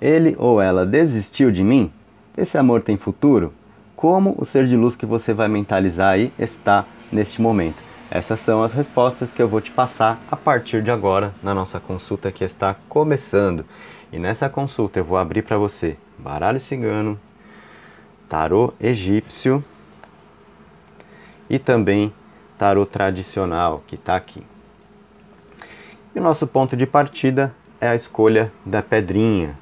Ele ou ela desistiu de mim? Esse amor tem futuro? Como o ser de luz que você vai mentalizar aí está neste momento? Essas são as respostas que eu vou te passar a partir de agora na nossa consulta que está começando. E nessa consulta eu vou abrir para você baralho cigano, tarô egípcio e também tarô tradicional que está aqui. E o nosso ponto de partida é a escolha da pedrinha,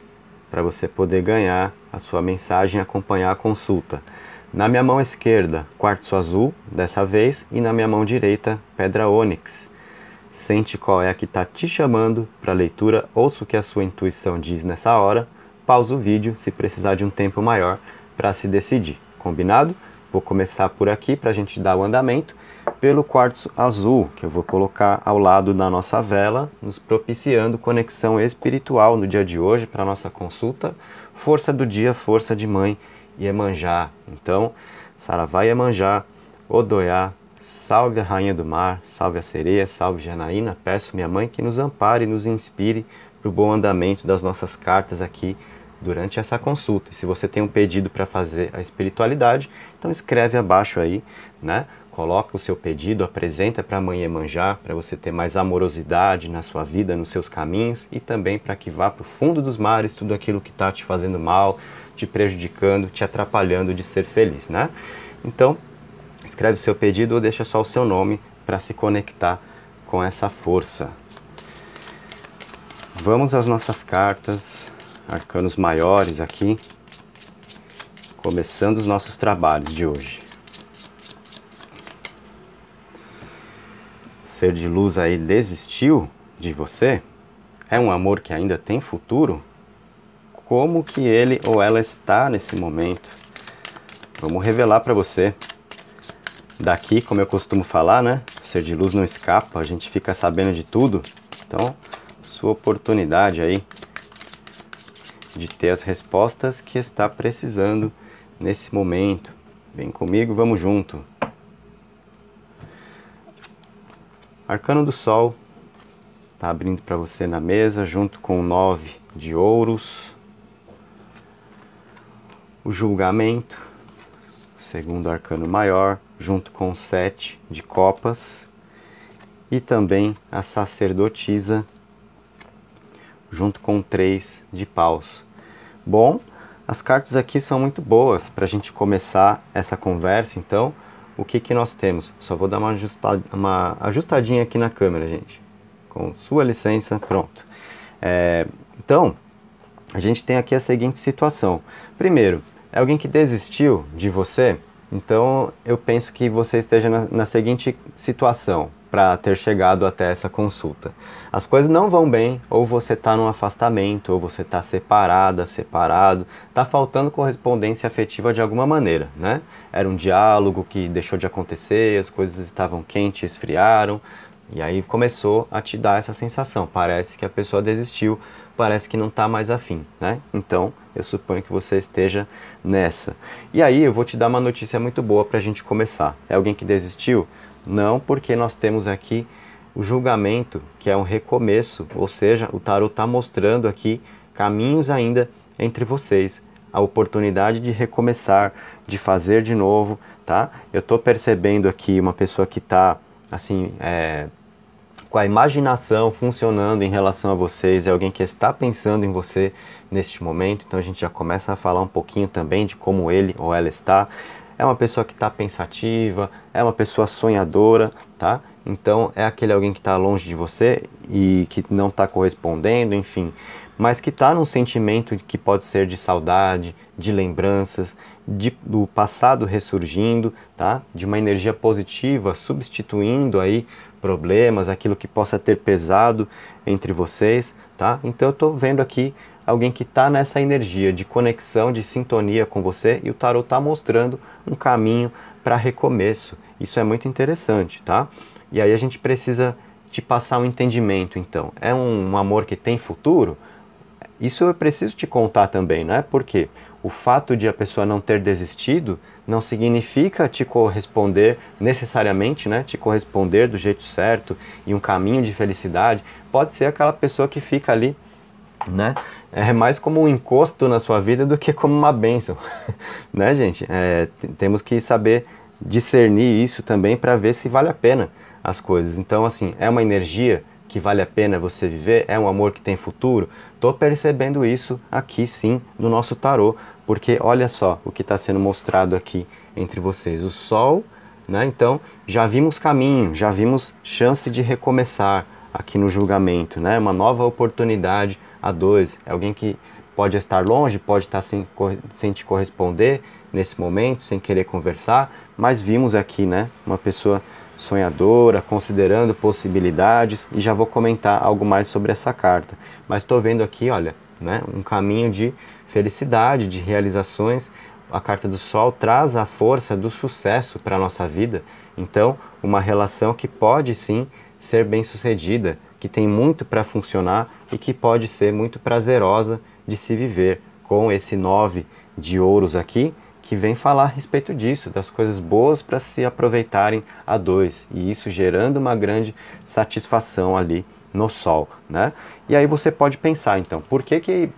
para você poder ganhar a sua mensagem e acompanhar a consulta. Na minha mão esquerda, quartzo azul, dessa vez, e na minha mão direita, pedra ônix. Sente qual é a que está te chamando para leitura, ouça o que a sua intuição diz nessa hora, pausa o vídeo se precisar de um tempo maior para se decidir. Combinado? Vou começar por aqui para a gente dar o andamento pelo quartzo azul, que eu vou colocar ao lado da nossa vela, nos propiciando conexão espiritual no dia de hoje para nossa consulta. Força do dia, força de mãe e Iemanjá. Então, Saravá Iemanjá, Odoiá, salve a rainha do mar, salve a sereia, salve Janaína. Peço minha mãe que nos ampare e nos inspire para o bom andamento das nossas cartas aqui durante essa consulta. E se você tem um pedido para fazer a espiritualidade, então escreve abaixo aí, né? coloca o seu pedido, apresenta para a mãe Emanjá, para você ter mais amorosidade na sua vida, nos seus caminhos e também para que vá para o fundo dos mares tudo aquilo que está te fazendo mal, te prejudicando, te atrapalhando de ser feliz, né? Então, escreve o seu pedido ou deixa só o seu nome para se conectar com essa força. Vamos às nossas cartas, arcanos maiores aqui, começando os nossos trabalhos de hoje. ser de luz aí desistiu de você? É um amor que ainda tem futuro? Como que ele ou ela está nesse momento? Vamos revelar para você. Daqui, como eu costumo falar, né? O ser de luz não escapa, a gente fica sabendo de tudo. Então, sua oportunidade aí de ter as respostas que está precisando nesse momento. Vem comigo, vamos junto. Arcano do Sol está abrindo para você na mesa, junto com nove de ouros. O julgamento, o segundo arcano maior, junto com sete de copas. E também a sacerdotisa, junto com três de paus. Bom, as cartas aqui são muito boas para a gente começar essa conversa, então o que, que nós temos? Só vou dar uma, uma ajustadinha aqui na câmera, gente. Com sua licença, pronto. É, então, a gente tem aqui a seguinte situação. Primeiro, é alguém que desistiu de você, então eu penso que você esteja na, na seguinte situação para ter chegado até essa consulta. As coisas não vão bem, ou você está num afastamento, ou você está separada, separado, está faltando correspondência afetiva de alguma maneira, né? Era um diálogo que deixou de acontecer, as coisas estavam quentes, esfriaram, e aí começou a te dar essa sensação. Parece que a pessoa desistiu, parece que não está mais afim, né? Então, eu suponho que você esteja nessa. E aí, eu vou te dar uma notícia muito boa para a gente começar. É alguém que desistiu? Não, porque nós temos aqui o julgamento, que é um recomeço, ou seja, o tarot está mostrando aqui caminhos ainda entre vocês, a oportunidade de recomeçar, de fazer de novo, tá? Eu estou percebendo aqui uma pessoa que está, assim, é, com a imaginação funcionando em relação a vocês, é alguém que está pensando em você neste momento, então a gente já começa a falar um pouquinho também de como ele ou ela está é uma pessoa que está pensativa, é uma pessoa sonhadora, tá? Então é aquele alguém que está longe de você e que não está correspondendo, enfim, mas que está num sentimento que pode ser de saudade, de lembranças, de, do passado ressurgindo, tá? De uma energia positiva substituindo aí problemas, aquilo que possa ter pesado entre vocês, tá? Então eu estou vendo aqui alguém que está nessa energia de conexão, de sintonia com você e o tarot está mostrando um caminho para recomeço. Isso é muito interessante, tá? E aí a gente precisa te passar um entendimento, então. É um, um amor que tem futuro? Isso eu preciso te contar também, né? Porque o fato de a pessoa não ter desistido não significa te corresponder necessariamente, né? Te corresponder do jeito certo e um caminho de felicidade. Pode ser aquela pessoa que fica ali, né? é mais como um encosto na sua vida do que como uma bênção, né, gente? É, temos que saber discernir isso também para ver se vale a pena as coisas. Então, assim, é uma energia que vale a pena você viver? É um amor que tem futuro? Tô percebendo isso aqui sim no nosso tarô, porque olha só o que está sendo mostrado aqui entre vocês: o Sol, né? Então, já vimos caminho, já vimos chance de recomeçar aqui no julgamento, né? Uma nova oportunidade a dois. É alguém que pode estar longe, pode estar sem, sem te corresponder nesse momento, sem querer conversar, mas vimos aqui, né, uma pessoa sonhadora, considerando possibilidades, e já vou comentar algo mais sobre essa carta. Mas estou vendo aqui, olha, né, um caminho de felicidade, de realizações. A carta do Sol traz a força do sucesso para a nossa vida. Então, uma relação que pode sim ser bem sucedida, que tem muito para funcionar e que pode ser muito prazerosa de se viver com esse nove de ouros aqui, que vem falar a respeito disso, das coisas boas para se aproveitarem a dois, e isso gerando uma grande satisfação ali no sol, né? E aí você pode pensar, então, por que que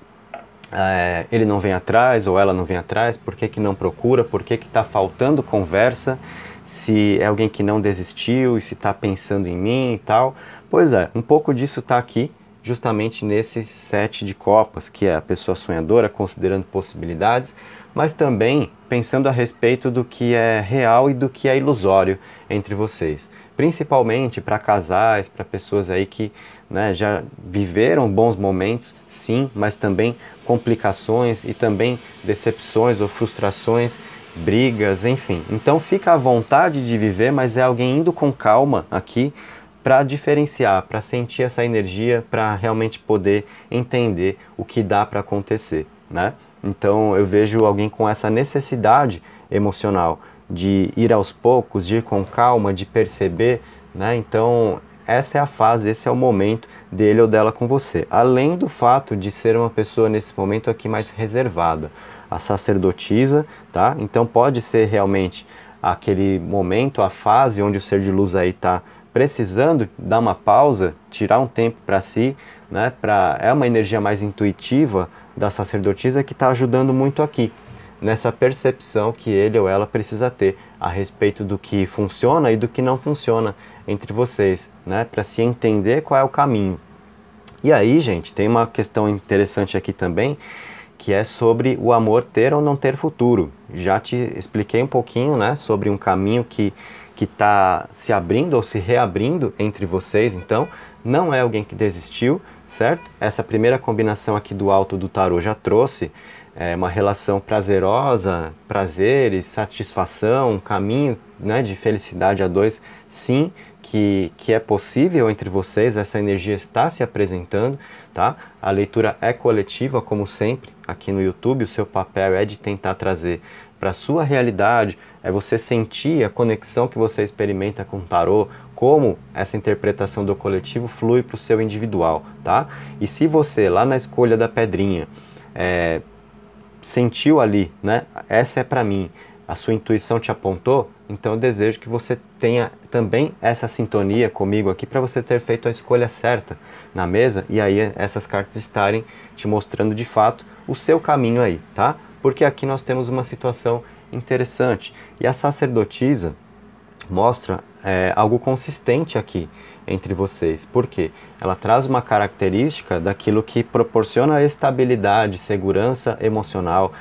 é, ele não vem atrás ou ela não vem atrás, por que que não procura, por que que está faltando conversa, se é alguém que não desistiu e se está pensando em mim e tal. Pois é, um pouco disso está aqui justamente nesse set de copas, que é a pessoa sonhadora considerando possibilidades, mas também pensando a respeito do que é real e do que é ilusório entre vocês. Principalmente para casais, para pessoas aí que né, já viveram bons momentos, sim, mas também complicações e também decepções ou frustrações brigas, enfim. Então fica à vontade de viver, mas é alguém indo com calma aqui para diferenciar, para sentir essa energia, para realmente poder entender o que dá para acontecer, né? Então eu vejo alguém com essa necessidade emocional de ir aos poucos, de ir com calma, de perceber, né? Então essa é a fase, esse é o momento dele ou dela com você. Além do fato de ser uma pessoa nesse momento aqui mais reservada, a sacerdotisa, tá? Então pode ser realmente aquele momento, a fase onde o ser de luz aí está precisando dar uma pausa, tirar um tempo para si, né, pra, é uma energia mais intuitiva da sacerdotisa que está ajudando muito aqui, nessa percepção que ele ou ela precisa ter a respeito do que funciona e do que não funciona entre vocês, né, para se entender qual é o caminho. E aí, gente, tem uma questão interessante aqui também, que é sobre o amor ter ou não ter futuro. Já te expliquei um pouquinho, né, sobre um caminho que que está se abrindo ou se reabrindo entre vocês, então, não é alguém que desistiu, certo? Essa primeira combinação aqui do alto do tarô já trouxe é, uma relação prazerosa, prazeres, satisfação, um caminho né, de felicidade a dois, sim, que, que é possível entre vocês, essa energia está se apresentando, tá? A leitura é coletiva, como sempre, aqui no YouTube, o seu papel é de tentar trazer para a sua realidade, é você sentir a conexão que você experimenta com o tarô, como essa interpretação do coletivo flui para o seu individual, tá? E se você, lá na escolha da pedrinha, é, sentiu ali, né? Essa é para mim, a sua intuição te apontou, então eu desejo que você tenha também essa sintonia comigo aqui para você ter feito a escolha certa na mesa e aí essas cartas estarem te mostrando de fato o seu caminho aí, tá? Porque aqui nós temos uma situação interessante. E a sacerdotisa mostra é, algo consistente aqui entre vocês, porque ela traz uma característica daquilo que proporciona estabilidade, segurança emocional.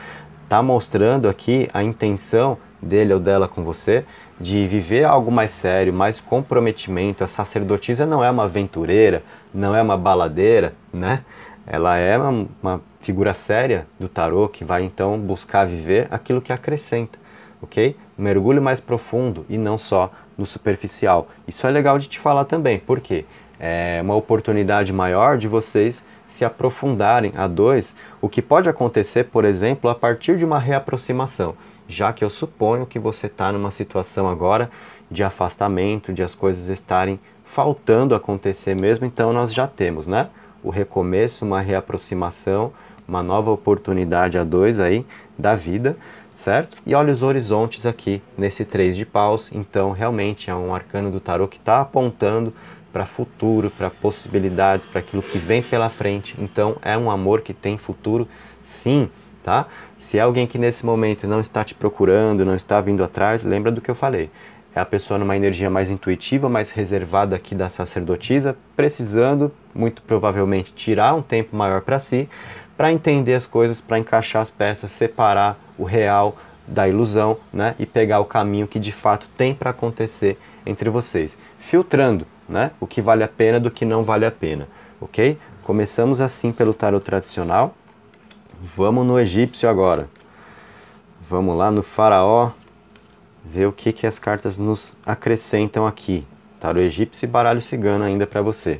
Está mostrando aqui a intenção dele ou dela com você de viver algo mais sério, mais comprometimento. A sacerdotisa não é uma aventureira, não é uma baladeira, né? Ela é uma, uma figura séria do tarô que vai então buscar viver aquilo que acrescenta ok? Um mergulho mais profundo e não só no superficial. Isso é legal de te falar também, porque é uma oportunidade maior de vocês se aprofundarem a dois, o que pode acontecer, por exemplo, a partir de uma reaproximação, já que eu suponho que você está numa situação agora de afastamento, de as coisas estarem faltando acontecer mesmo, então nós já temos, né? O recomeço, uma reaproximação, uma nova oportunidade a dois aí da vida certo? E olha os horizontes aqui nesse 3 de paus, então realmente é um arcano do tarô que está apontando para futuro, para possibilidades, para aquilo que vem pela frente. Então é um amor que tem futuro, sim, tá? Se é alguém que nesse momento não está te procurando, não está vindo atrás, lembra do que eu falei. É a pessoa numa energia mais intuitiva, mais reservada aqui da sacerdotisa, precisando muito provavelmente tirar um tempo maior para si, para entender as coisas, para encaixar as peças, separar o real da ilusão, né? E pegar o caminho que de fato tem para acontecer entre vocês, filtrando, né? O que vale a pena do que não vale a pena, ok? Começamos assim pelo tarot tradicional. Vamos no egípcio agora. Vamos lá no faraó ver o que, que as cartas nos acrescentam aqui. Tarot egípcio e baralho cigano ainda para você.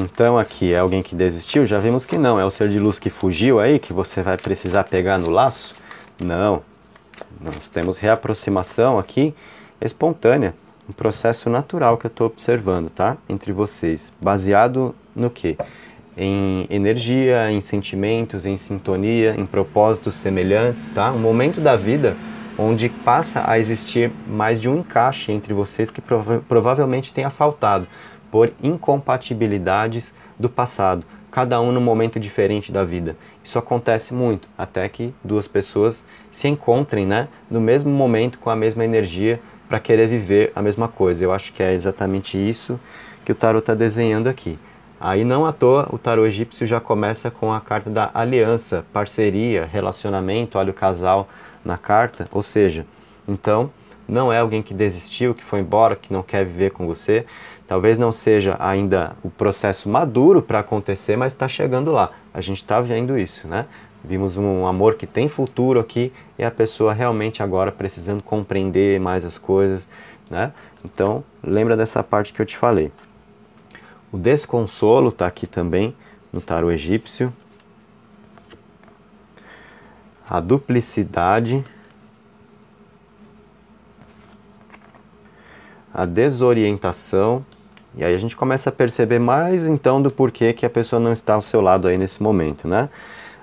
Então aqui é alguém que desistiu? Já vimos que não. É o ser de luz que fugiu aí, que você vai precisar pegar no laço? Não. Nós temos reaproximação aqui espontânea, um processo natural que eu estou observando, tá? Entre vocês. Baseado no quê? Em energia, em sentimentos, em sintonia, em propósitos semelhantes, tá? Um momento da vida onde passa a existir mais de um encaixe entre vocês que prova provavelmente tenha faltado por incompatibilidades do passado, cada um num momento diferente da vida. Isso acontece muito, até que duas pessoas se encontrem, né, no mesmo momento com a mesma energia para querer viver a mesma coisa. Eu acho que é exatamente isso que o tarot está desenhando aqui. Aí não à toa o tarot egípcio já começa com a carta da aliança, parceria, relacionamento, olha o casal na carta, ou seja, então não é alguém que desistiu, que foi embora, que não quer viver com você, Talvez não seja ainda o processo maduro para acontecer, mas está chegando lá. A gente está vendo isso, né? Vimos um amor que tem futuro aqui e a pessoa realmente agora precisando compreender mais as coisas, né? Então, lembra dessa parte que eu te falei. O desconsolo está aqui também no tarot egípcio. A duplicidade. A desorientação e aí a gente começa a perceber mais então do porquê que a pessoa não está ao seu lado aí nesse momento, né?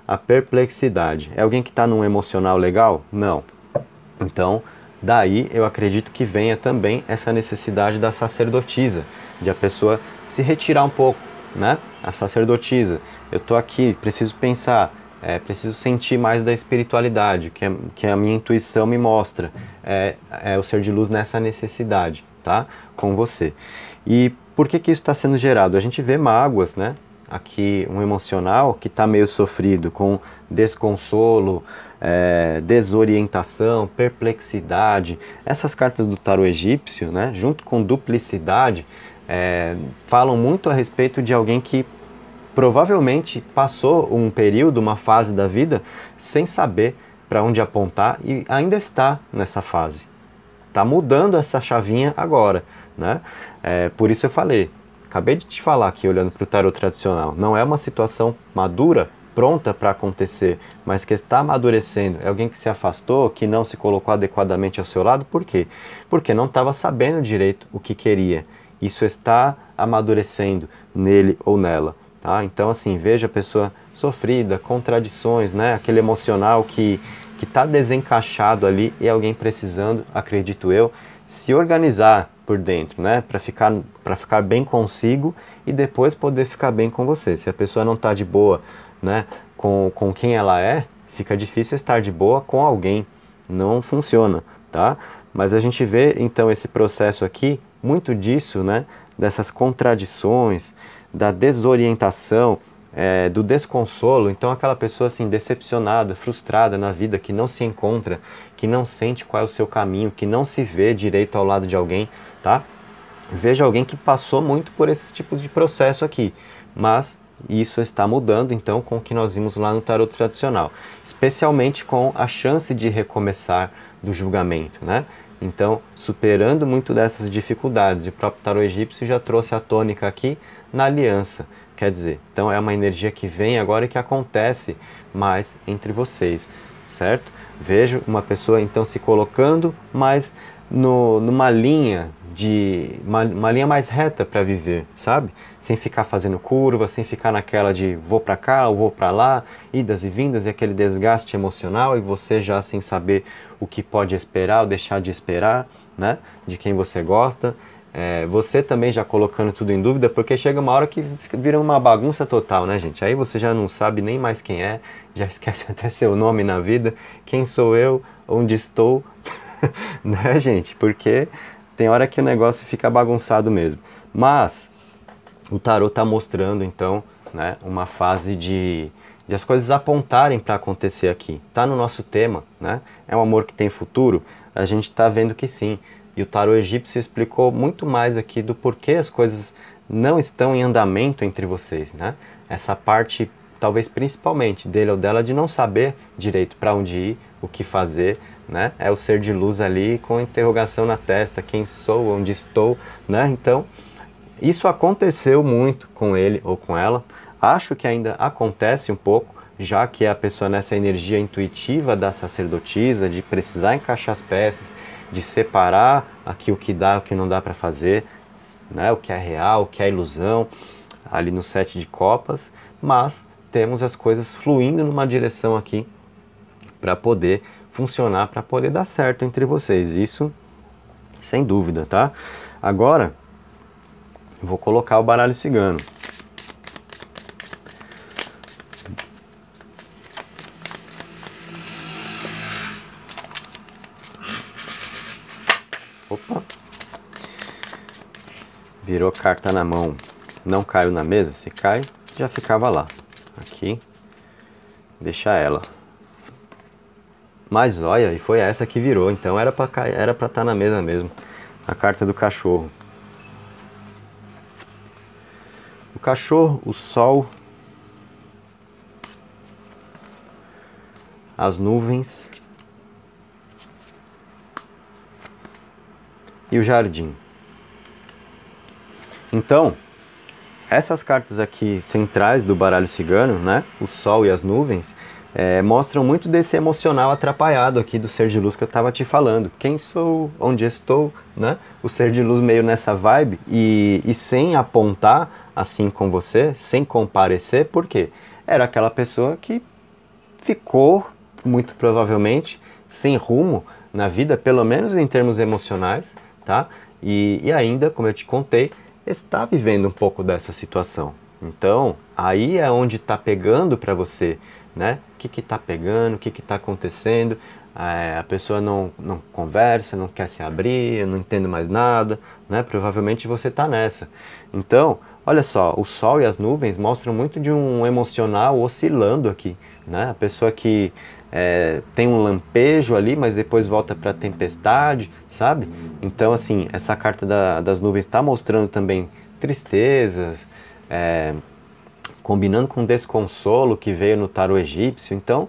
A perplexidade. É alguém que está num emocional legal? Não. Então, daí eu acredito que venha também essa necessidade da sacerdotisa, de a pessoa se retirar um pouco, né? A sacerdotisa. Eu estou aqui, preciso pensar, é, preciso sentir mais da espiritualidade, que, é, que a minha intuição me mostra. É, é o ser de luz nessa necessidade, tá? Com você. E por que, que isso está sendo gerado? A gente vê mágoas, né? Aqui, um emocional que está meio sofrido, com desconsolo, é, desorientação, perplexidade. Essas cartas do tarot egípcio, né, junto com duplicidade, é, falam muito a respeito de alguém que provavelmente passou um período, uma fase da vida, sem saber para onde apontar e ainda está nessa fase. Está mudando essa chavinha agora. Né? É, por isso eu falei, acabei de te falar aqui olhando para o tarot tradicional, não é uma situação madura, pronta para acontecer, mas que está amadurecendo. É alguém que se afastou, que não se colocou adequadamente ao seu lado, por quê? Porque não estava sabendo direito o que queria. Isso está amadurecendo nele ou nela. Tá? Então, assim, veja a pessoa sofrida, contradições, né? aquele emocional que está desencaixado ali e é alguém precisando, acredito eu, se organizar, por dentro, né? Para ficar para ficar bem consigo e depois poder ficar bem com você. Se a pessoa não está de boa, né, com, com quem ela é, fica difícil estar de boa com alguém. Não funciona, tá? Mas a gente vê então esse processo aqui, muito disso, né, dessas contradições, da desorientação, é, do desconsolo. Então, aquela pessoa assim, decepcionada, frustrada na vida, que não se encontra, que não sente qual é o seu caminho, que não se vê direito ao lado de alguém, tá? Vejo alguém que passou muito por esses tipos de processo aqui, mas isso está mudando então com o que nós vimos lá no tarot tradicional, especialmente com a chance de recomeçar do julgamento, né? Então, superando muito dessas dificuldades, o próprio tarot egípcio já trouxe a tônica aqui na aliança. Quer dizer, então é uma energia que vem agora e que acontece mais entre vocês, certo? Vejo uma pessoa então se colocando mais no, numa linha de uma, uma linha mais reta para viver, sabe? Sem ficar fazendo curva, sem ficar naquela de vou para cá, ou vou para lá, idas e vindas e aquele desgaste emocional e você já sem saber o que pode esperar ou deixar de esperar, né? De quem você gosta. É, você também já colocando tudo em dúvida, porque chega uma hora que fica, vira uma bagunça total, né, gente? Aí você já não sabe nem mais quem é, já esquece até seu nome na vida, quem sou eu, onde estou, né, gente? Porque tem hora que o negócio fica bagunçado mesmo. Mas o tarot está mostrando então né, uma fase de, de as coisas apontarem para acontecer aqui. Está no nosso tema, né? É um amor que tem futuro? A gente está vendo que sim. E o tarot egípcio explicou muito mais aqui do porquê as coisas não estão em andamento entre vocês, né? Essa parte, talvez principalmente dele ou dela, de não saber direito para onde ir, o que fazer, né? É o ser de luz ali com interrogação na testa, quem sou, onde estou, né? Então, isso aconteceu muito com ele ou com ela. Acho que ainda acontece um pouco, já que a pessoa nessa energia intuitiva da sacerdotisa, de precisar encaixar as peças, de separar aqui o que dá, o que não dá para fazer, né? O que é real, o que é ilusão, ali no sete de copas, mas temos as coisas fluindo numa direção aqui para poder funcionar para poder dar certo entre vocês. Isso sem dúvida, tá? Agora vou colocar o baralho cigano. Opa! Virou carta na mão. Não caiu na mesa? Se cai, já ficava lá. Aqui. Deixa ela. Mas olha, e foi essa que virou, então era para era para estar tá na mesa mesmo. A carta do cachorro. O cachorro, o sol, as nuvens e o jardim. Então, essas cartas aqui centrais do baralho cigano, né? O sol e as nuvens, é, mostram muito desse emocional atrapalhado aqui do ser de luz que eu estava te falando. Quem sou, onde estou, né? O ser de luz meio nessa vibe e, e sem apontar assim com você, sem comparecer, por quê era aquela pessoa que ficou, muito provavelmente, sem rumo na vida, pelo menos em termos emocionais, tá? E, e ainda, como eu te contei, está vivendo um pouco dessa situação. Então, aí é onde está pegando para você né? O que está pegando, o que está acontecendo. É, a pessoa não, não conversa, não quer se abrir, eu não entendo mais nada, né? Provavelmente você está nessa. Então, olha só, o sol e as nuvens mostram muito de um emocional oscilando aqui, né? A pessoa que é, tem um lampejo ali, mas depois volta para a tempestade, sabe? Então, assim, essa carta da, das nuvens está mostrando também tristezas, é, combinando com o desconsolo que veio no tarô egípcio. Então,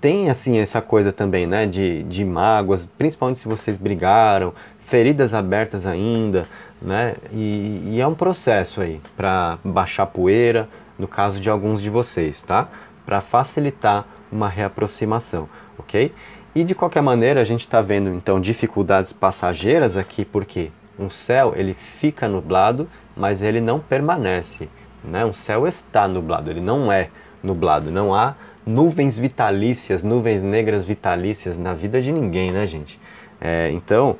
tem assim essa coisa também, né, de, de mágoas, principalmente se vocês brigaram, feridas abertas ainda, né, e, e é um processo aí para baixar poeira, no caso de alguns de vocês, tá? Para facilitar uma reaproximação, ok? E de qualquer maneira, a gente está vendo então dificuldades passageiras aqui, porque um céu ele fica nublado, mas ele não permanece. Né? O céu está nublado, ele não é nublado. Não há nuvens vitalícias, nuvens negras vitalícias na vida de ninguém, né, gente? É, então,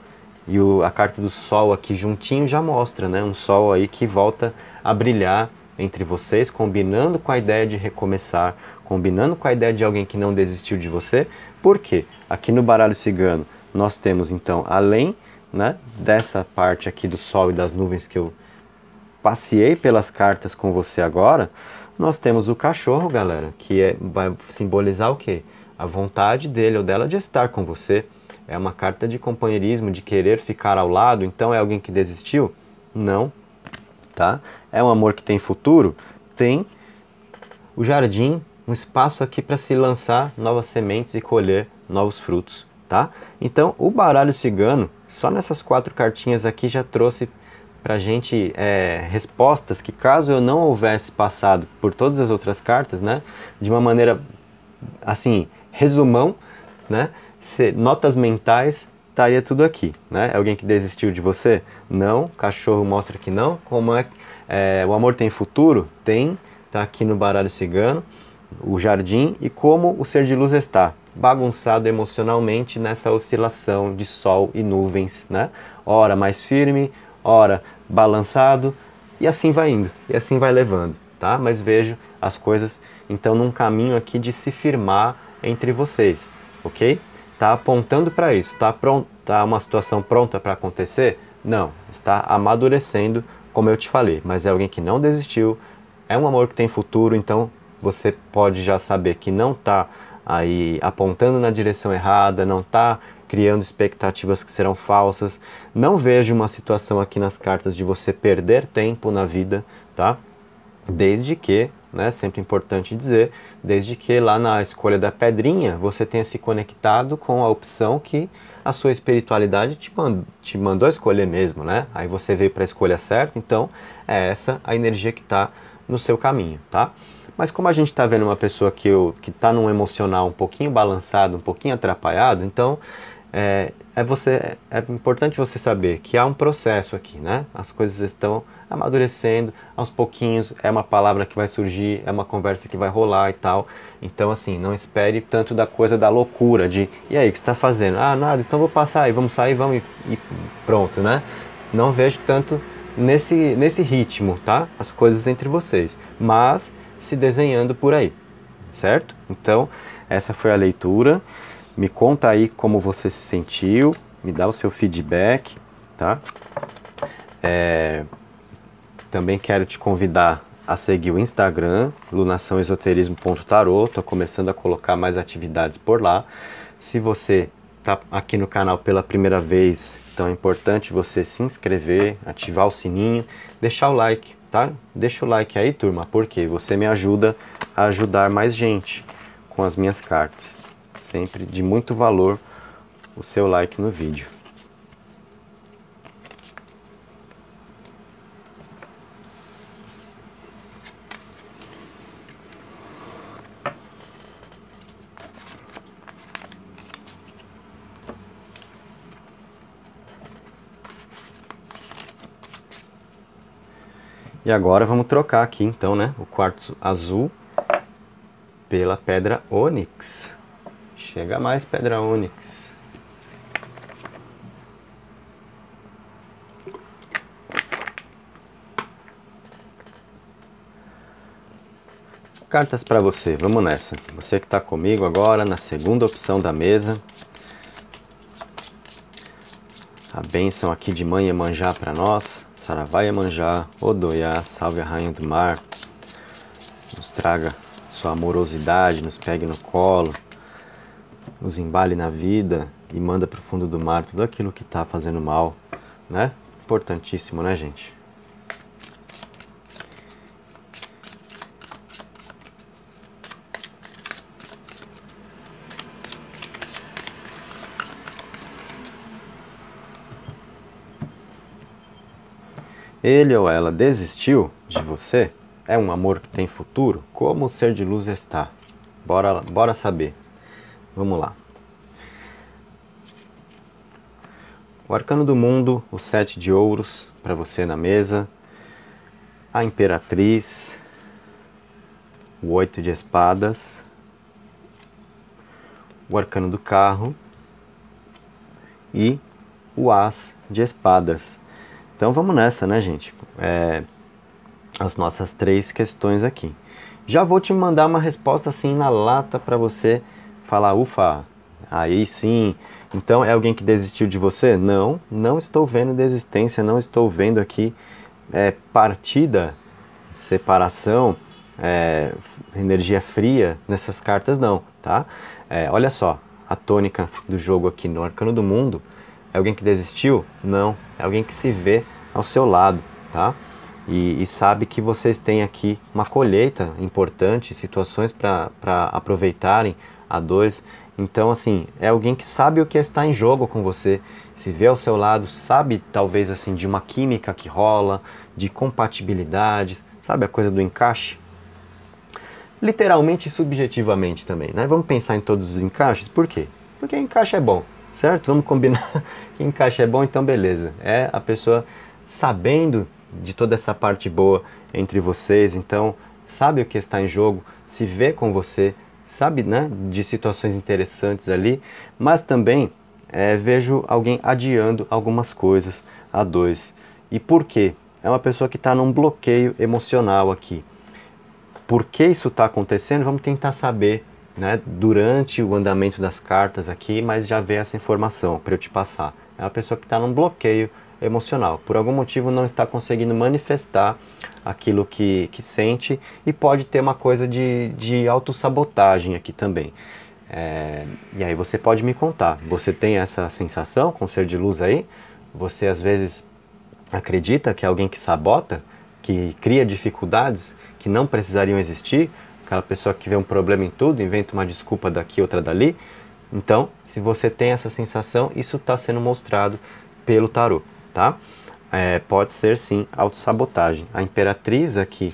e o, a carta do sol aqui juntinho já mostra, né? Um sol aí que volta a brilhar entre vocês, combinando com a ideia de recomeçar, combinando com a ideia de alguém que não desistiu de você. Por quê? Aqui no baralho cigano, nós temos então, além né, dessa parte aqui do sol e das nuvens que eu passei pelas cartas com você agora, nós temos o cachorro, galera, que é, vai simbolizar o quê? A vontade dele ou dela de estar com você. É uma carta de companheirismo, de querer ficar ao lado. Então é alguém que desistiu? Não, tá? É um amor que tem futuro? Tem. O jardim, um espaço aqui para se lançar novas sementes e colher novos frutos, tá? Então, o baralho cigano, só nessas quatro cartinhas aqui já trouxe para a gente é, respostas que, caso eu não houvesse passado por todas as outras cartas, né, de uma maneira assim, resumão, né, notas mentais, estaria tudo aqui. Né? É alguém que desistiu de você? Não. Cachorro mostra que não. Como é, é o amor tem futuro? Tem. Está aqui no baralho cigano, o jardim e como o ser de luz está bagunçado emocionalmente nessa oscilação de sol e nuvens, né? Ora mais firme, ora balançado e assim vai indo, e assim vai levando, tá? Mas vejo as coisas então num caminho aqui de se firmar entre vocês, ok? Tá apontando para isso, tá pronto, tá uma situação pronta para acontecer? Não, está amadurecendo, como eu te falei, mas é alguém que não desistiu, é um amor que tem futuro, então você pode já saber que não tá aí apontando na direção errada, não tá criando expectativas que serão falsas. Não vejo uma situação aqui nas cartas de você perder tempo na vida, tá? Desde que, né, sempre importante dizer, desde que lá na escolha da pedrinha você tenha se conectado com a opção que a sua espiritualidade te, te mandou escolher mesmo, né? Aí você veio para a escolha certa, então é essa a energia que está no seu caminho, tá? Mas como a gente está vendo uma pessoa que está que tá num emocional um pouquinho balançado, um pouquinho atrapalhado, então é, é, você, é importante você saber que há um processo aqui, né? As coisas estão amadurecendo aos pouquinhos, é uma palavra que vai surgir, é uma conversa que vai rolar e tal. Então, assim, não espere tanto da coisa da loucura, de e aí, o que você está fazendo? Ah, nada, então vou passar aí, vamos sair, vamos e, e pronto, né? Não vejo tanto nesse, nesse ritmo, tá? As coisas entre vocês, mas se desenhando por aí, certo? Então, essa foi a leitura. Me conta aí como você se sentiu, me dá o seu feedback, tá? É, também quero te convidar a seguir o Instagram, lunaçãoesoterismo.tarot. Estou começando a colocar mais atividades por lá. Se você está aqui no canal pela primeira vez, então é importante você se inscrever, ativar o sininho, deixar o like, tá? Deixa o like aí, turma, porque você me ajuda a ajudar mais gente com as minhas cartas sempre de muito valor o seu like no vídeo. E agora vamos trocar aqui então, né, o quartzo azul pela pedra ônix. Chega mais pedra ônix. Cartas para você, vamos nessa. Você que está comigo agora na segunda opção da mesa. A bênção aqui de Mãe manjar para nós. Saravá O Odoiá, salve a Rainha do Mar. Nos traga sua amorosidade, nos pegue no colo, os embale na vida e manda para o fundo do mar tudo aquilo que está fazendo mal, né? Importantíssimo, né, gente? Ele ou ela desistiu de você? É um amor que tem futuro? Como o ser de luz está? Bora, bora saber. Vamos lá. O Arcano do Mundo, o Sete de Ouros para você na mesa, a Imperatriz, o Oito de Espadas, o Arcano do Carro e o As de Espadas. Então vamos nessa, né, gente? É, as nossas três questões aqui. Já vou te mandar uma resposta assim na lata para você falar, ufa, aí sim. Então é alguém que desistiu de você? Não, não estou vendo desistência, não estou vendo aqui é, partida, separação, é, energia fria nessas cartas, não, tá? É, olha só, a tônica do jogo aqui no Arcano do Mundo é alguém que desistiu? Não, é alguém que se vê ao seu lado, tá? E, e sabe que vocês têm aqui uma colheita importante, situações para aproveitarem, a dois. Então, assim, é alguém que sabe o que está em jogo com você, se vê ao seu lado, sabe talvez assim de uma química que rola, de compatibilidades, sabe a coisa do encaixe? Literalmente e subjetivamente também, né? Vamos pensar em todos os encaixes, por quê? Porque encaixe é bom, certo? Vamos combinar que encaixe é bom, então beleza. É a pessoa sabendo de toda essa parte boa entre vocês, então sabe o que está em jogo, se vê com você, sabe, né, de situações interessantes ali, mas também é, vejo alguém adiando algumas coisas a dois. E por quê? É uma pessoa que está num bloqueio emocional aqui. Por que isso está acontecendo? Vamos tentar saber né, durante o andamento das cartas aqui, mas já ver essa informação para eu te passar. É uma pessoa que está num bloqueio emocional. Por algum motivo não está conseguindo manifestar aquilo que, que sente e pode ter uma coisa de, de autossabotagem aqui também. É, e aí você pode me contar, você tem essa sensação com ser de luz aí? Você às vezes acredita que é alguém que sabota, que cria dificuldades que não precisariam existir? Aquela pessoa que vê um problema em tudo, inventa uma desculpa daqui, outra dali. Então, se você tem essa sensação, isso está sendo mostrado pelo tarot tá? É, pode ser sim autossabotagem. A imperatriz aqui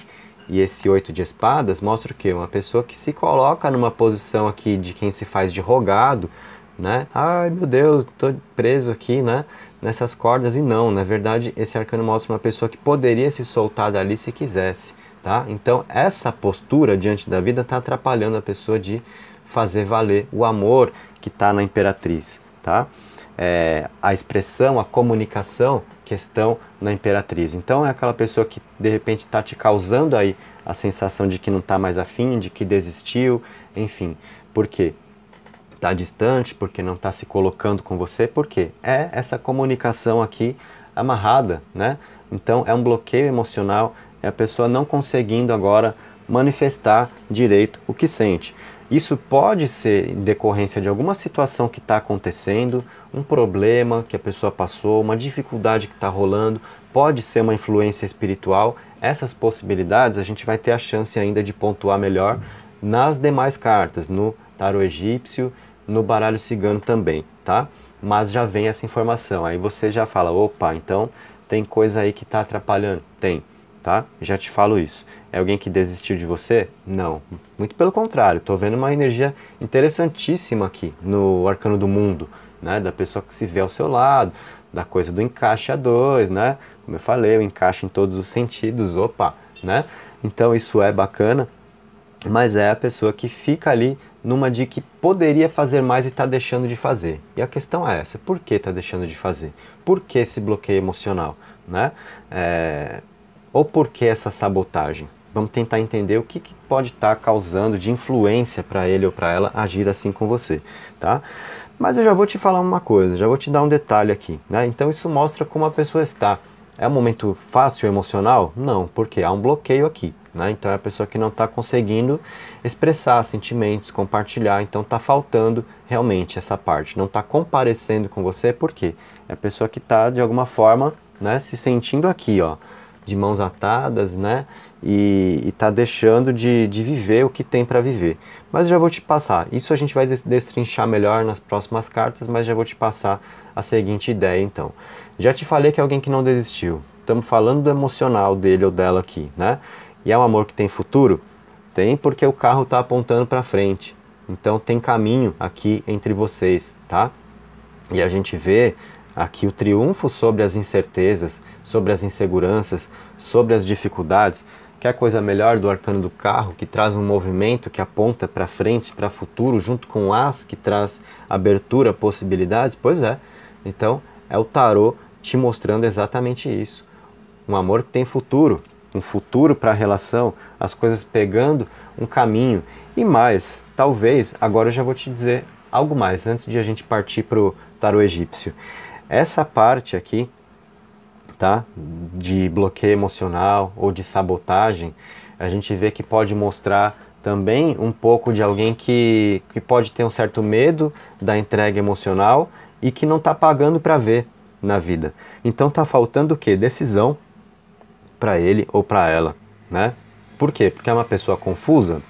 e esse oito de espadas mostra o que? Uma pessoa que se coloca numa posição aqui de quem se faz de rogado, né? Ai meu Deus, tô preso aqui, né? Nessas cordas e não, na verdade esse arcano mostra uma pessoa que poderia se soltar dali se quisesse, tá? Então essa postura diante da vida está atrapalhando a pessoa de fazer valer o amor que está na imperatriz, tá? é, a expressão, a comunicação que estão na imperatriz. Então é aquela pessoa que de repente está te causando aí a sensação de que não está mais afim, de que desistiu, enfim. Por quê? Está distante, porque não está se colocando com você, por quê? É essa comunicação aqui amarrada, né? Então é um bloqueio emocional, é a pessoa não conseguindo agora manifestar direito o que sente. Isso pode ser em decorrência de alguma situação que está acontecendo, um problema que a pessoa passou, uma dificuldade que está rolando, pode ser uma influência espiritual. Essas possibilidades a gente vai ter a chance ainda de pontuar melhor nas demais cartas, no tarô egípcio, no baralho cigano também, tá? Mas já vem essa informação. Aí você já fala: opa, então tem coisa aí que está atrapalhando. Tem, tá? Já te falo isso. É alguém que desistiu de você? Não. Muito pelo contrário, estou vendo uma energia interessantíssima aqui no arcano do mundo, né? Da pessoa que se vê ao seu lado, da coisa do encaixe a dois, né? Como eu falei, o encaixe em todos os sentidos, opa, né? Então isso é bacana, mas é a pessoa que fica ali numa de que poderia fazer mais e está deixando de fazer. E a questão é essa: por que está deixando de fazer? Por que esse bloqueio emocional? Né? É... Ou por que essa sabotagem? Vamos tentar entender o que, que pode estar tá causando de influência para ele ou para ela agir assim com você, tá? Mas eu já vou te falar uma coisa, já vou te dar um detalhe aqui, né? Então isso mostra como a pessoa está. É um momento fácil emocional? Não, porque há um bloqueio aqui. Né? Então é a pessoa que não está conseguindo expressar sentimentos, compartilhar, então está faltando realmente essa parte. Não está comparecendo com você, por quê? É a pessoa que está, de alguma forma, né, se sentindo aqui, ó, de mãos atadas, né? e está deixando de, de viver o que tem para viver. Mas já vou te passar, isso a gente vai destrinchar melhor nas próximas cartas, mas já vou te passar a seguinte ideia então. Já te falei que é alguém que não desistiu, estamos falando do emocional dele ou dela aqui, né? E é um amor que tem futuro? Tem porque o carro está apontando para frente, então tem caminho aqui entre vocês, tá? E a gente vê aqui o triunfo sobre as incertezas, sobre as inseguranças, sobre as dificuldades, Quer coisa melhor do arcano do carro, que traz um movimento que aponta para frente, para futuro, junto com o as, que traz abertura, possibilidades? Pois é. Então, é o tarô te mostrando exatamente isso. Um amor que tem futuro, um futuro para a relação, as coisas pegando um caminho. E mais, talvez, agora eu já vou te dizer algo mais, antes de a gente partir para o tarô egípcio. Essa parte aqui tá? De bloqueio emocional ou de sabotagem, a gente vê que pode mostrar também um pouco de alguém que, que pode ter um certo medo da entrega emocional e que não está pagando para ver na vida. Então está faltando o que? Decisão para ele ou para ela, né? Por quê? Porque é uma pessoa confusa?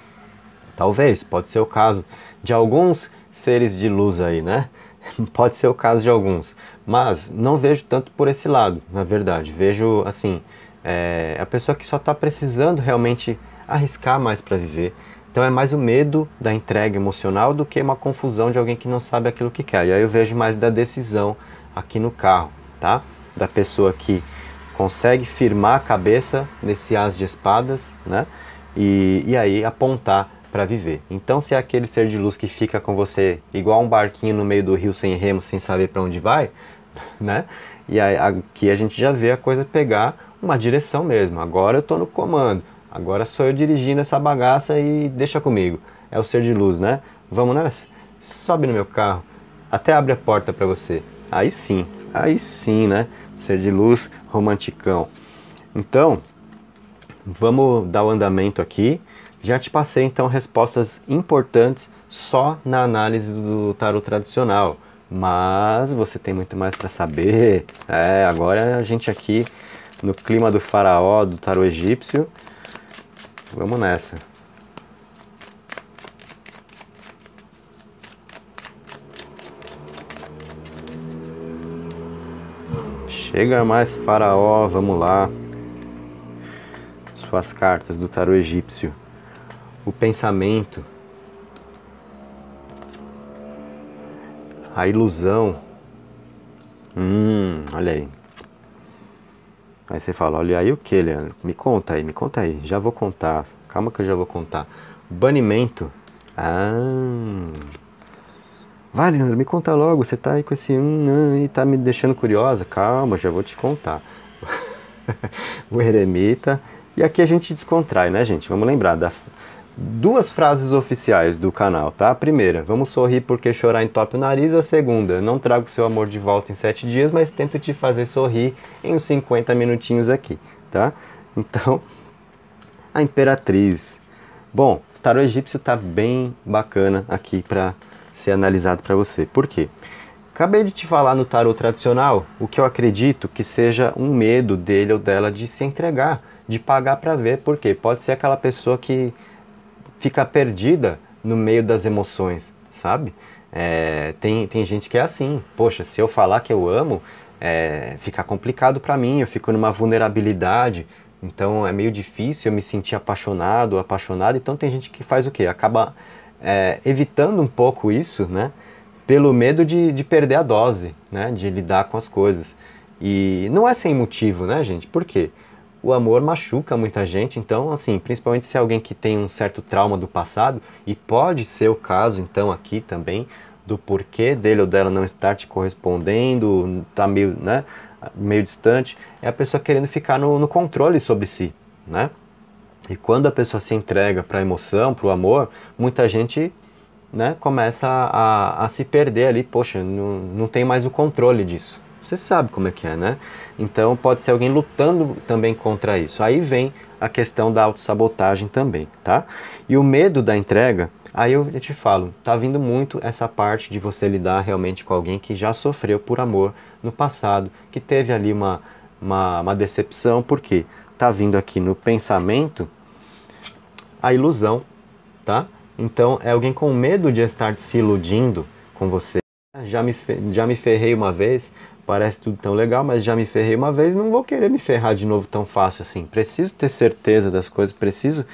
Talvez, pode ser o caso de alguns seres de luz aí, né? Pode ser o caso de alguns, mas não vejo tanto por esse lado, na verdade. Vejo assim, é, a pessoa que só está precisando realmente arriscar mais para viver. Então é mais o medo da entrega emocional do que uma confusão de alguém que não sabe aquilo que quer. E aí eu vejo mais da decisão aqui no carro, tá? Da pessoa que consegue firmar a cabeça nesse as de espadas, né? E, e aí apontar para viver. Então, se é aquele ser de luz que fica com você igual um barquinho no meio do rio sem remo, sem saber para onde vai, né? E aí, aqui a gente já vê a coisa pegar uma direção mesmo. Agora eu tô no comando. Agora sou eu dirigindo essa bagaça e deixa comigo. É o ser de luz, né? Vamos nessa? Sobe no meu carro. Até abre a porta para você. Aí sim, aí sim, né? Ser de luz romanticão. Então, vamos dar o andamento aqui. Já te passei então respostas importantes só na análise do tarot tradicional, mas você tem muito mais para saber. É, agora a gente aqui no clima do faraó, do tarot egípcio. Vamos nessa. Chega mais faraó, vamos lá. Suas cartas do tarot egípcio o pensamento, a ilusão. Hum, olha aí. Aí você fala, olha aí o que, Leandro? Me conta aí, me conta aí. Já vou contar. Calma que eu já vou contar. Banimento. Ah. Vai, Leandro, me conta logo. Você tá aí com esse hum, hum e tá me deixando curiosa. Calma, já vou te contar. o eremita. E aqui a gente descontrai, né, gente? Vamos lembrar da duas frases oficiais do canal, tá? A primeira, vamos sorrir porque chorar entope o nariz. A segunda, não trago seu amor de volta em sete dias, mas tento te fazer sorrir em uns 50 minutinhos aqui, tá? Então, a Imperatriz. Bom, o tarô egípcio tá bem bacana aqui para ser analisado para você. Por quê? Acabei de te falar no tarô tradicional o que eu acredito que seja um medo dele ou dela de se entregar, de pagar para ver, Por quê? pode ser aquela pessoa que ficar perdida no meio das emoções, sabe? É, tem, tem gente que é assim, poxa, se eu falar que eu amo, é, fica complicado para mim, eu fico numa vulnerabilidade, então é meio difícil eu me sentir apaixonado, apaixonada, então tem gente que faz o quê? Acaba é, evitando um pouco isso, né? Pelo medo de, de perder a dose, né? De lidar com as coisas. E não é sem motivo, né, gente? Por quê? o amor machuca muita gente, então, assim, principalmente se é alguém que tem um certo trauma do passado, e pode ser o caso, então, aqui também, do porquê dele ou dela não estar te correspondendo, tá meio, né, meio distante, é a pessoa querendo ficar no, no controle sobre si, né? E quando a pessoa se entrega para a emoção, para o amor, muita gente né, começa a, a se perder ali, poxa, não, não tem mais o controle disso. Você sabe como é que é, né? Então pode ser alguém lutando também contra isso. Aí vem a questão da autossabotagem também, tá? E o medo da entrega, aí eu te falo, tá vindo muito essa parte de você lidar realmente com alguém que já sofreu por amor no passado, que teve ali uma, uma, uma decepção, porque tá vindo aqui no pensamento a ilusão, tá? Então é alguém com medo de estar se iludindo com você. Já me, já me ferrei uma vez, parece tudo tão legal, mas já me ferrei uma vez, não vou querer me ferrar de novo tão fácil assim. Preciso ter certeza das coisas, preciso.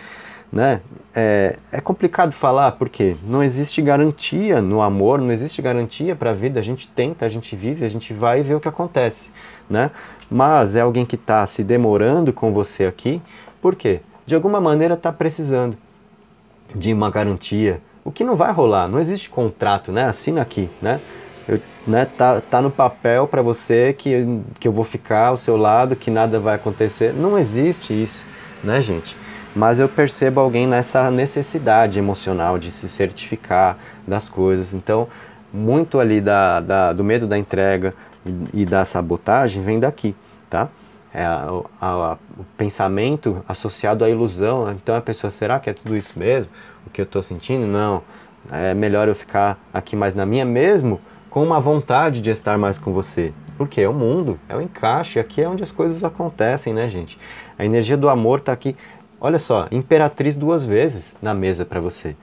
Né? É, é complicado falar porque não existe garantia no amor, não existe garantia para a vida. A gente tenta, a gente vive, a gente vai e vê o que acontece. Né? Mas é alguém que está se demorando com você aqui, porque de alguma maneira está precisando de uma garantia. O que não vai rolar, não existe contrato, né? Assina aqui, né? né, tá, tá no papel para você que, que eu vou ficar ao seu lado, que nada vai acontecer. Não existe isso, né, gente? Mas eu percebo alguém nessa necessidade emocional de se certificar das coisas. Então, muito ali da, da do medo da entrega e, da sabotagem vem daqui, tá? É a, a, o pensamento associado à ilusão. Né? Então a pessoa, será que é tudo isso mesmo? O que eu estou sentindo? Não. É melhor eu ficar aqui mais na minha mesmo com uma vontade de estar mais com você. Porque é o mundo, é o encaixe, aqui é onde as coisas acontecem, né, gente? A energia do amor está aqui. Olha só, imperatriz duas vezes na mesa para você.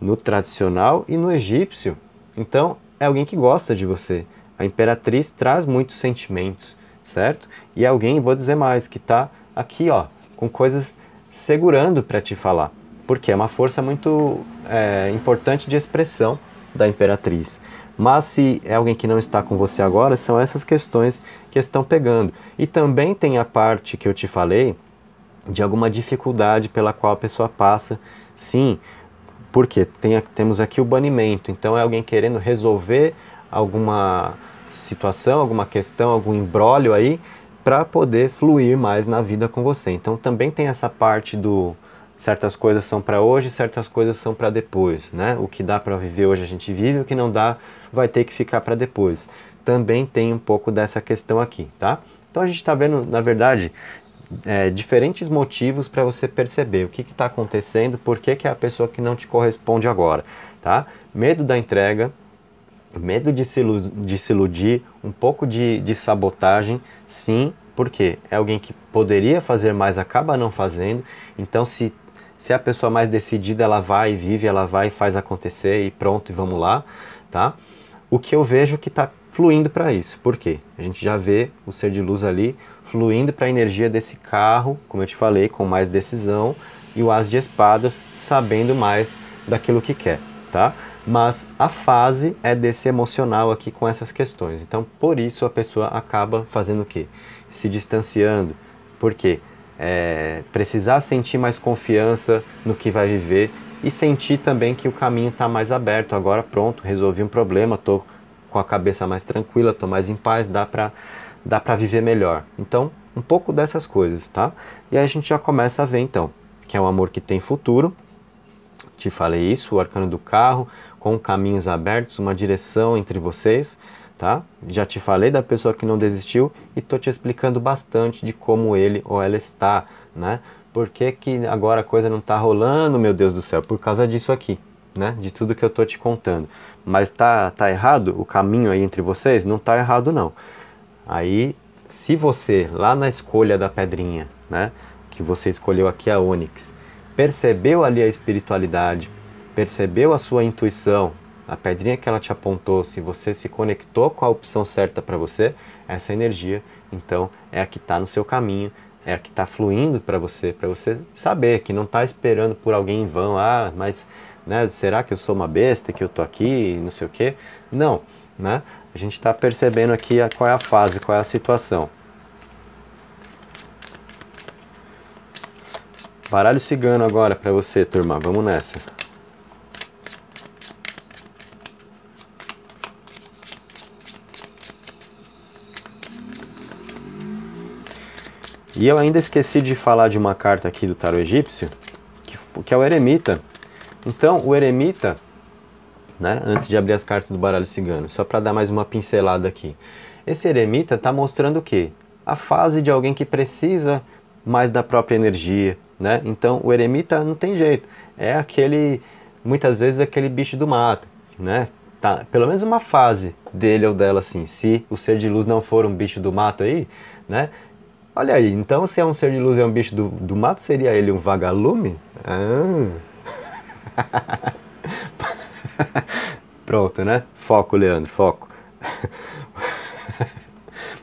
No tradicional e no egípcio. Então, é alguém que gosta de você. A imperatriz traz muitos sentimentos, certo? E é alguém, vou dizer mais, que está aqui, ó, com coisas segurando para te falar. Porque é uma força muito é, importante de expressão da imperatriz. Mas se é alguém que não está com você agora, são essas questões que estão pegando. E também tem a parte que eu te falei de alguma dificuldade pela qual a pessoa passa, sim, porque tem, temos aqui o banimento. Então é alguém querendo resolver alguma situação, alguma questão, algum embrólio aí para poder fluir mais na vida com você. Então também tem essa parte do certas coisas são para hoje, certas coisas são para depois, né? O que dá para viver hoje a gente vive, o que não dá vai ter que ficar para depois. Também tem um pouco dessa questão aqui, tá? Então a gente está vendo, na verdade, é, diferentes motivos para você perceber o que está acontecendo, por que, que é a pessoa que não te corresponde agora, tá? Medo da entrega, medo de se, de se iludir, um pouco de, de sabotagem, sim, porque é alguém que poderia fazer mais, acaba não fazendo, então se se é a pessoa mais decidida, ela vai e vive, ela vai e faz acontecer e pronto, e vamos lá, tá? O que eu vejo que está fluindo para isso. Por quê? A gente já vê o ser de luz ali fluindo para a energia desse carro, como eu te falei, com mais decisão, e o as de espadas sabendo mais daquilo que quer, tá? Mas a fase é desse emocional aqui com essas questões. Então, por isso a pessoa acaba fazendo o quê? Se distanciando. Por quê? é, precisar sentir mais confiança no que vai viver e sentir também que o caminho está mais aberto. Agora, pronto, resolvi um problema, estou com a cabeça mais tranquila, estou mais em paz, dá para dá para viver melhor. Então, um pouco dessas coisas, tá? E aí a gente já começa a ver então que é um amor que tem futuro. Te falei isso, o arcano do carro, com caminhos abertos, uma direção entre vocês tá? Já te falei da pessoa que não desistiu e tô te explicando bastante de como ele ou ela está, né? Por que, que agora a coisa não tá rolando, meu Deus do céu? Por causa disso aqui, né? De tudo que eu tô te contando. Mas tá, tá errado o caminho aí entre vocês? Não tá errado, não. Aí, se você, lá na escolha da pedrinha, né? Que você escolheu aqui a Onyx, percebeu ali a espiritualidade, percebeu a sua intuição, a pedrinha que ela te apontou, se você se conectou com a opção certa para você, essa energia, então, é a que está no seu caminho, é a que está fluindo para você, para você saber que não está esperando por alguém em vão, ah, mas né, será que eu sou uma besta, que eu tô aqui, não sei o quê. Não, né? A gente está percebendo aqui a, qual é a fase, qual é a situação. Baralho cigano agora para você, turma. Vamos nessa. E eu ainda esqueci de falar de uma carta aqui do tarot egípcio, que, que é o Eremita. Então, o Eremita, né, antes de abrir as cartas do baralho cigano, só para dar mais uma pincelada aqui. Esse Eremita está mostrando o quê? A fase de alguém que precisa mais da própria energia, né? Então, o Eremita não tem jeito. É aquele, muitas vezes, aquele bicho do mato, né? Tá, pelo menos uma fase dele ou dela, assim. Se o ser de luz não for um bicho do mato aí, né? Olha aí, então se é um ser de luz e é um bicho do, do mato, seria ele um vagalume? Ah. Pronto, né? Foco, Leandro, foco.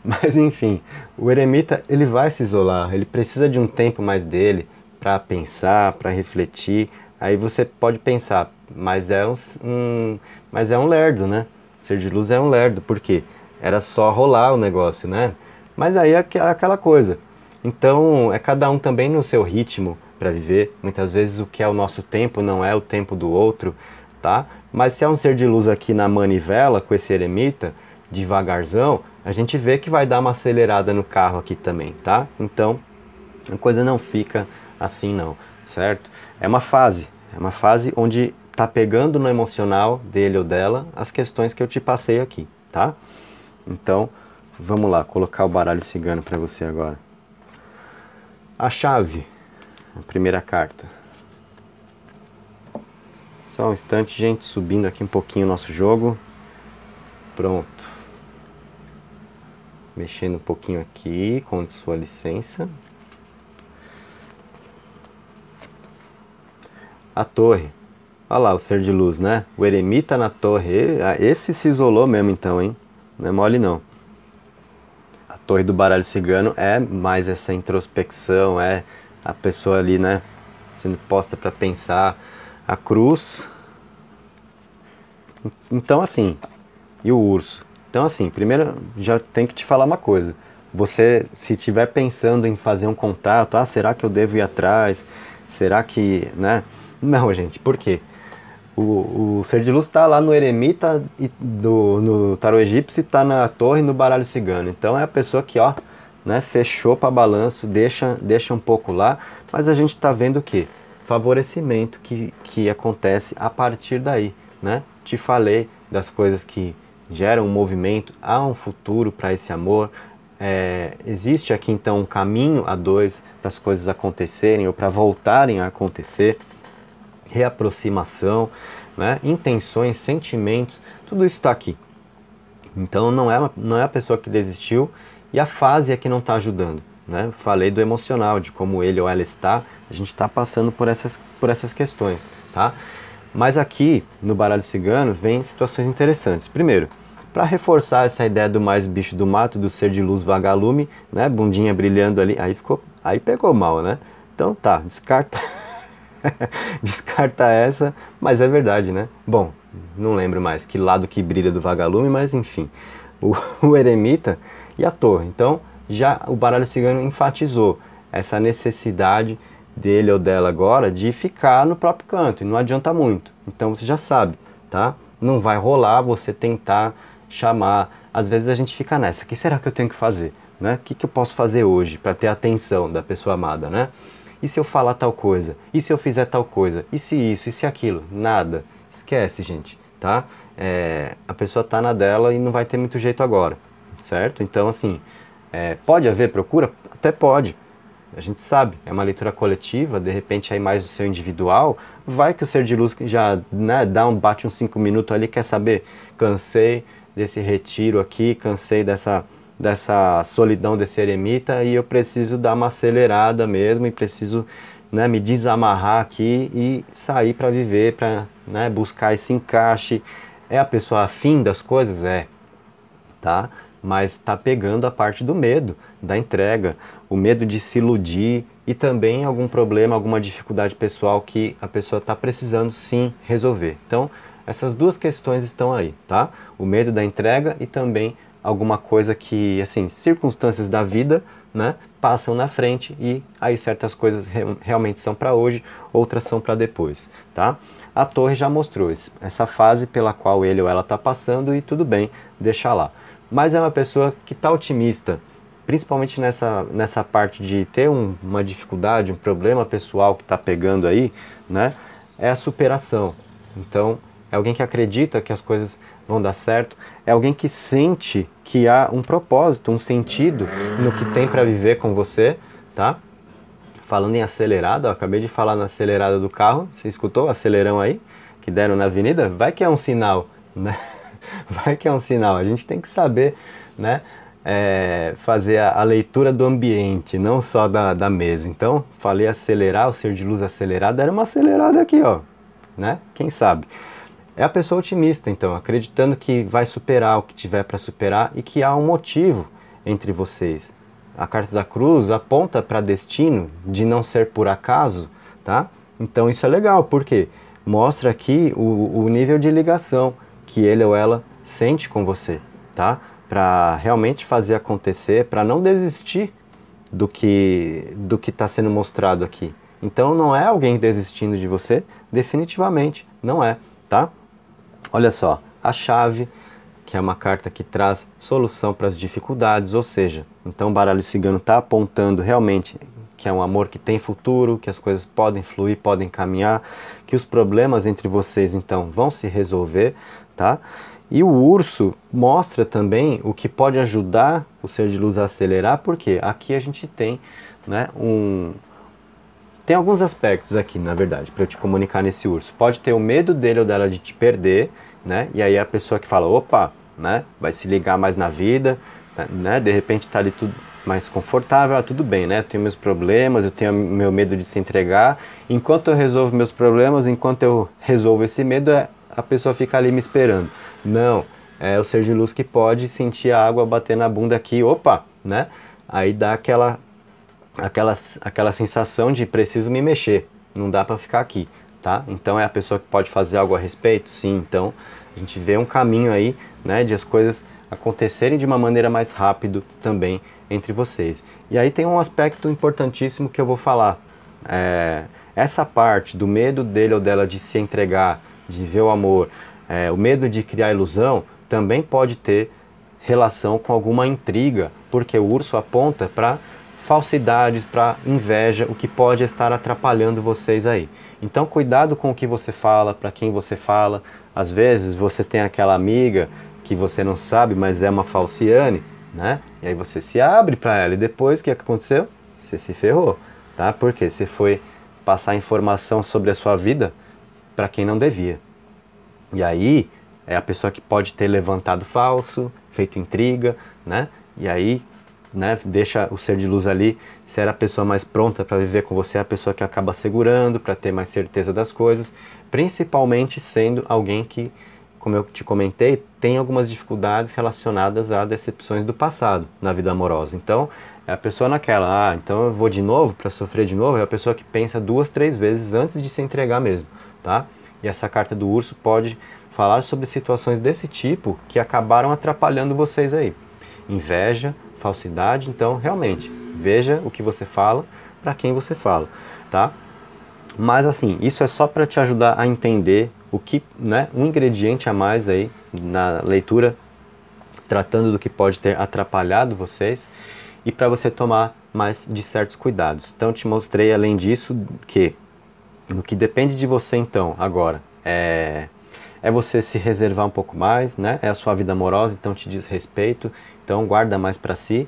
Mas enfim, o eremita ele vai se isolar, ele precisa de um tempo mais dele para pensar, para refletir. Aí você pode pensar, mas é um, um, mas é um lerdo, né? Ser de luz é um lerdo, porque era só rolar o negócio, né? Mas aí é, é aquela coisa. Então, é cada um também no seu ritmo para viver. Muitas vezes o que é o nosso tempo não é o tempo do outro, tá? Mas se é um ser de luz aqui na manivela com esse eremita, devagarzão, a gente vê que vai dar uma acelerada no carro aqui também, tá? Então, a coisa não fica assim não, certo? É uma fase, é uma fase onde tá pegando no emocional dele ou dela as questões que eu te passei aqui, tá? Então, Vamos lá, colocar o baralho cigano para você agora. A chave, a primeira carta. Só um instante, gente, subindo aqui um pouquinho o nosso jogo. Pronto. Mexendo um pouquinho aqui, com sua licença. A torre. Olha lá o ser de luz, né? O eremita na torre. Ah, esse se isolou mesmo então, hein? Não é mole não. Torre do Baralho Cigano é mais essa introspecção, é a pessoa ali, né, sendo posta para pensar a cruz. Então assim, e o urso. Então assim, primeiro já tem que te falar uma coisa. Você se estiver pensando em fazer um contato, ah, será que eu devo ir atrás? Será que, né? Não, gente, por quê? O, o ser de luz está lá no eremita do, no tarô egípcio e está na torre no baralho cigano. Então é a pessoa que ó, né, fechou para balanço, deixa, deixa um pouco lá, mas a gente está vendo o que? Favorecimento que, que acontece a partir daí. Né? Te falei das coisas que geram um movimento, há um futuro para esse amor. É, existe aqui então um caminho a dois para as coisas acontecerem ou para voltarem a acontecer reaproximação, né? intenções, sentimentos, tudo isso está aqui. Então não é, não é a pessoa que desistiu e a fase é que não está ajudando. Né? Falei do emocional, de como ele ou ela está, a gente está passando por essas, por essas questões. Tá? Mas aqui no baralho cigano vem situações interessantes. Primeiro, para reforçar essa ideia do mais bicho do mato, do ser de luz vagalume, né? bundinha brilhando ali, aí ficou, aí pegou mal, né? Então tá, descarta. Descarta essa, mas é verdade, né? Bom, não lembro mais que lado que brilha do vagalume, mas enfim. O, o eremita e a torre. Então, já o baralho cigano enfatizou essa necessidade dele ou dela agora de ficar no próprio canto e não adianta muito. Então você já sabe, tá? Não vai rolar você tentar chamar. Às vezes a gente fica nessa, o que será que eu tenho que fazer? Né? O que, que eu posso fazer hoje para ter atenção da pessoa amada, né? E se eu falar tal coisa? E se eu fizer tal coisa? E se isso? E se aquilo? Nada. Esquece, gente, tá? É, a pessoa tá na dela e não vai ter muito jeito agora, certo? Então, assim, é, pode haver procura? Até pode. A gente sabe, é uma leitura coletiva, de repente aí mais o seu individual, vai que o ser de luz já né, dá um bate uns cinco minutos ali, quer saber, cansei desse retiro aqui, cansei dessa dessa solidão desse eremita e eu preciso dar uma acelerada mesmo e preciso né, me desamarrar aqui e sair para viver, para né, buscar esse encaixe. É a pessoa afim das coisas? É. Tá? Mas está pegando a parte do medo, da entrega, o medo de se iludir e também algum problema, alguma dificuldade pessoal que a pessoa está precisando sim resolver. Então, essas duas questões estão aí, tá? O medo da entrega e também alguma coisa que, assim, circunstâncias da vida, né, passam na frente e aí certas coisas re realmente são para hoje, outras são para depois, tá? A torre já mostrou essa fase pela qual ele ou ela está passando e tudo bem, deixa lá. Mas é uma pessoa que está otimista, principalmente nessa, nessa parte de ter um, uma dificuldade, um problema pessoal que está pegando aí, né? É a superação. Então, é alguém que acredita que as coisas vão dar certo, é alguém que sente que há um propósito, um sentido no que tem para viver com você, tá? Falando em acelerada, acabei de falar na acelerada do carro, você escutou o acelerão aí que deram na avenida? Vai que é um sinal, né? Vai que é um sinal. A gente tem que saber, né? É, fazer a, a, leitura do ambiente, não só da, da mesa. Então, falei acelerar, o ser de luz acelerado era uma acelerada aqui, ó, né? Quem sabe? é a pessoa otimista, então, acreditando que vai superar o que tiver para superar e que há um motivo entre vocês. A carta da cruz aponta para destino, de não ser por acaso, tá? Então isso é legal, porque mostra aqui o, o nível de ligação que ele ou ela sente com você, tá? Para realmente fazer acontecer, para não desistir do que do que está sendo mostrado aqui. Então não é alguém desistindo de você, definitivamente não é, tá? Olha só, a chave, que é uma carta que traz solução para as dificuldades, ou seja, então o baralho cigano está apontando realmente que é um amor que tem futuro, que as coisas podem fluir, podem caminhar, que os problemas entre vocês então vão se resolver, tá? E o urso mostra também o que pode ajudar o ser de luz a acelerar, porque aqui a gente tem né, um, tem alguns aspectos aqui, na verdade, para eu te comunicar nesse urso. Pode ter o medo dele ou dela de te perder, né? E aí a pessoa que fala, opa, né? Vai se ligar mais na vida, tá, né? De repente tá ali tudo mais confortável, ah, tudo bem, né? Eu tenho meus problemas, eu tenho meu medo de se entregar. Enquanto eu resolvo meus problemas, enquanto eu resolvo esse medo, é, a pessoa fica ali me esperando. Não, é o ser de luz que pode sentir a água bater na bunda aqui, opa, né? Aí dá aquela aquela, aquela sensação de preciso me mexer, não dá para ficar aqui, tá? Então é a pessoa que pode fazer algo a respeito? Sim, então a gente vê um caminho aí, né, de as coisas acontecerem de uma maneira mais rápido também entre vocês. E aí tem um aspecto importantíssimo que eu vou falar. É, essa parte do medo dele ou dela de se entregar, de ver o amor, é, o medo de criar ilusão, também pode ter relação com alguma intriga, porque o urso aponta para falsidades, para inveja, o que pode estar atrapalhando vocês aí. Então, cuidado com o que você fala, para quem você fala. Às vezes você tem aquela amiga que você não sabe, mas é uma falciane, né? E aí você se abre para ela e depois o é que aconteceu? Você se ferrou, tá? Porque você foi passar informação sobre a sua vida para quem não devia. E aí é a pessoa que pode ter levantado falso, feito intriga, né? E aí né, deixa o ser de luz ali ser a pessoa mais pronta para viver com você, é a pessoa que acaba segurando para ter mais certeza das coisas, principalmente sendo alguém que, como eu te comentei, tem algumas dificuldades relacionadas a decepções do passado na vida amorosa. Então, é a pessoa naquela, ah, então eu vou de novo para sofrer de novo, é a pessoa que pensa duas, três vezes antes de se entregar mesmo, tá? E essa carta do urso pode falar sobre situações desse tipo que acabaram atrapalhando vocês aí. Inveja, falsidade, então realmente veja o que você fala, para quem você fala, tá? Mas assim, isso é só para te ajudar a entender o que, né, um ingrediente a mais aí na leitura tratando do que pode ter atrapalhado vocês e para você tomar mais de certos cuidados. Então te mostrei além disso que no que depende de você então agora é é você se reservar um pouco mais, né? É a sua vida amorosa, então te diz respeito, então guarda mais para si.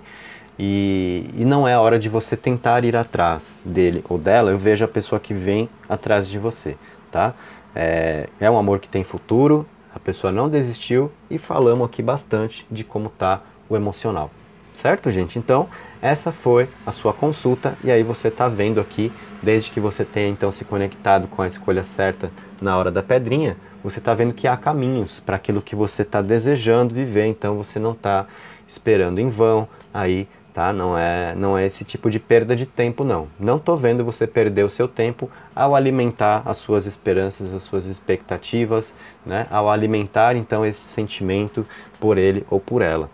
E, e, não é a hora de você tentar ir atrás dele ou dela. Eu vejo a pessoa que vem atrás de você, tá? É, é um amor que tem futuro, a pessoa não desistiu e falamos aqui bastante de como tá o emocional. Certo, gente? Então, essa foi a sua consulta e aí você está vendo aqui, desde que você tenha então se conectado com a escolha certa na hora da pedrinha, você está vendo que há caminhos para aquilo que você está desejando viver, então você não está esperando em vão aí, tá? Não é, não é esse tipo de perda de tempo, não. Não estou vendo você perder o seu tempo ao alimentar as suas esperanças, as suas expectativas, né? Ao alimentar então esse sentimento por ele ou por ela.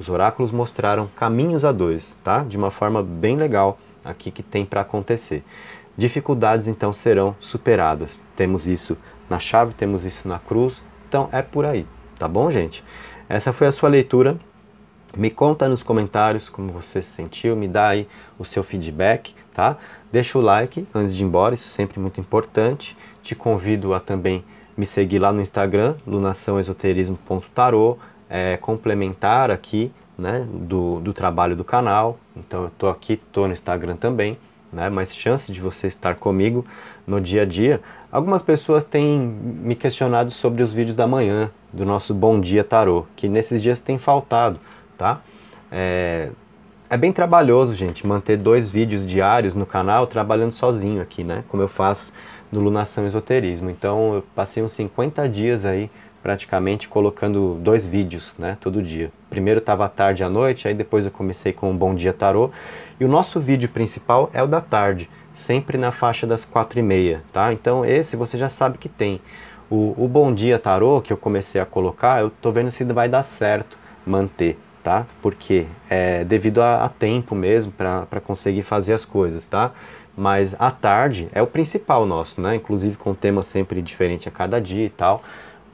Os oráculos mostraram caminhos a dois, tá? De uma forma bem legal aqui que tem para acontecer. Dificuldades então serão superadas. Temos isso na chave, temos isso na cruz. Então é por aí, tá bom, gente? Essa foi a sua leitura. Me conta nos comentários como você se sentiu, me dá aí o seu feedback, tá? Deixa o like antes de ir embora, isso é sempre muito importante. Te convido a também me seguir lá no Instagram, lunaçãoesoterismo.tarô, é, complementar aqui né, do, do trabalho do canal. Então eu tô aqui, tô no Instagram também, né, mais chance de você estar comigo no dia a dia Algumas pessoas têm me questionado sobre os vídeos da manhã do nosso Bom Dia Tarô, que nesses dias tem faltado, tá? É, é bem trabalhoso, gente, manter dois vídeos diários no canal trabalhando sozinho aqui, né? Como eu faço no Lunação Esoterismo. Então, eu passei uns 50 dias aí praticamente colocando dois vídeos, né, todo dia. Primeiro estava tarde e à noite, aí depois eu comecei com o Bom Dia Tarô, e o nosso vídeo principal é o da tarde sempre na faixa das quatro e meia, tá? Então esse você já sabe que tem. O, o Bom Dia Tarô que eu comecei a colocar, eu tô vendo se vai dar certo manter, tá? Porque é devido a, a tempo mesmo para conseguir fazer as coisas, tá? Mas a tarde é o principal nosso, né? Inclusive com o tema sempre diferente a cada dia e tal.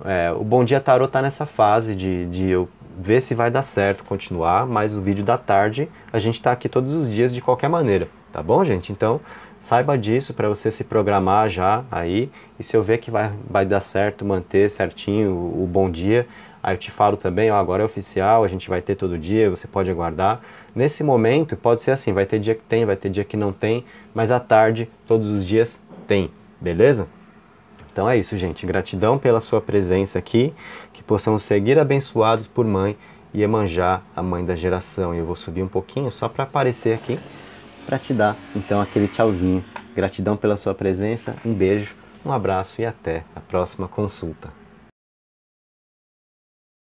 É, o Bom Dia Tarô tá nessa fase de, de eu ver se vai dar certo continuar, mas o vídeo da tarde a gente tá aqui todos os dias de qualquer maneira, tá bom, gente? Então, Saiba disso para você se programar já aí. E se eu ver que vai, vai dar certo, manter certinho o, o bom dia, Aí eu te falo também, ó, agora é oficial, a gente vai ter todo dia, você pode aguardar. Nesse momento, pode ser assim, vai ter dia que tem, vai ter dia que não tem, mas à tarde, todos os dias, tem, beleza? Então é isso, gente. Gratidão pela sua presença aqui, que possamos seguir abençoados por mãe e emanjar a mãe da geração. E eu vou subir um pouquinho só para aparecer aqui para te dar então aquele tchauzinho. Gratidão pela sua presença, um beijo, um abraço e até a próxima consulta.